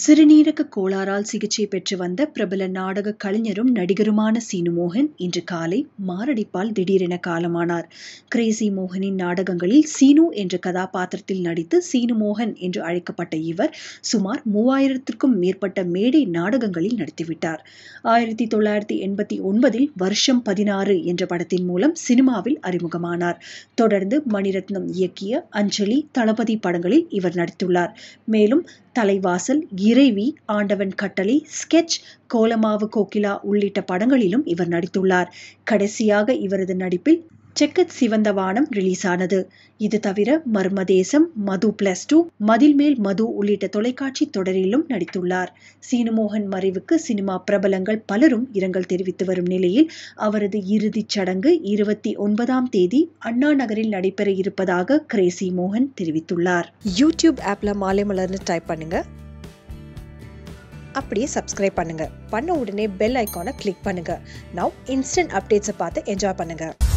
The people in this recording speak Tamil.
சிறுநீரக கோளாறால் சிகிச்சை பெற்று வந்த பிரபல நாடக கலைஞரும் நடிகருமான சீனு மோகன் இன்று காலை மாரடைப்பால் திடீரென காலமானார் கிரேசி மோகனின் நாடகங்களில் சீனு என்ற கதாபாத்திரத்தில் நடித்து சீனு மோகன் என்று அழைக்கப்பட்ட இவர் சுமார் மூவாயிரத்திற்கும் மேற்பட்ட மேடை நாடகங்களில் நடித்துவிட்டார் ஆயிரத்தி தொள்ளாயிரத்தி எண்பத்தி ஒன்பதில் வருஷம் பதினாறு என்ற படத்தின் மூலம் சினிமாவில் அறிமுகமானார் தொடர்ந்து மணிரத்னம் இயக்கிய அஞ்சலி தளபதி படங்களில் இவர் நடித்துள்ளார் மேலும் தலைவாசல் இறைவி ஆண்டவன் கட்டளை ஸ்கெட்ச் கோலமாவு கோகிலா உள்ளிட்ட படங்களிலும் இவர் நடித்துள்ளார் கடைசியாக இவரது நடிப்பில் செக்கத் சிவந்த வானம் ரிலீஸ் ஆனது இது தவிர மர்மதேசம் மது பிளஸ் டூ மதில் மேல் மது உள்ளிட்ட தொலைக்காட்சி தொடரிலும் நடித்துள்ளார் சீனுமோகன் மறைவுக்கு சினிமா பிரபலங்கள் பலரும் இரங்கல் தெரிவித்து வரும் நிலையில் அவரது இறுதிச் சடங்கு இருபத்தி ஒன்பதாம் தேதி அண்ணா நகரில் நடைபெற இருப்பதாக கிரேசி மோகன் தெரிவித்துள்ளார் யூடியூப் ஆப்ல மாலை மலர்னு டைப் பண்ணுங்க அப்படியே சப்ஸ்கிரைப் பண்ணுங்க பண்ண உடனே பெல் ஐக்கானை கிளிக் பண்ணுங்க நான் இன்ஸ்டன்ட் அப்டேட்ஸை பார்த்து என்ஜாய் பண்ணுங்க